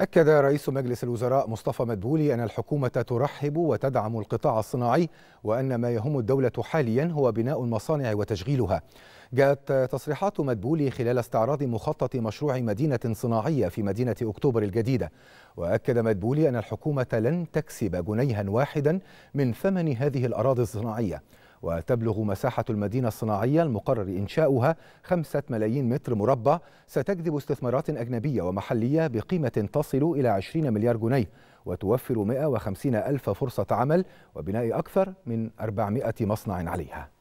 أكد رئيس مجلس الوزراء مصطفى مدبولي أن الحكومة ترحب وتدعم القطاع الصناعي وأن ما يهم الدولة حاليا هو بناء المصانع وتشغيلها. جاءت تصريحات مدبولي خلال استعراض مخطط مشروع مدينة صناعية في مدينة أكتوبر الجديدة. وأكد مدبولي أن الحكومة لن تكسب جنيها واحدا من ثمن هذه الأراضي الصناعية. وتبلغ مساحة المدينة الصناعية المقرر إنشاؤها خمسة ملايين متر مربع ستجذب استثمارات أجنبية ومحلية بقيمة تصل إلى 20 مليار جنيه وتوفر 150 ألف فرصة عمل وبناء أكثر من 400 مصنع عليها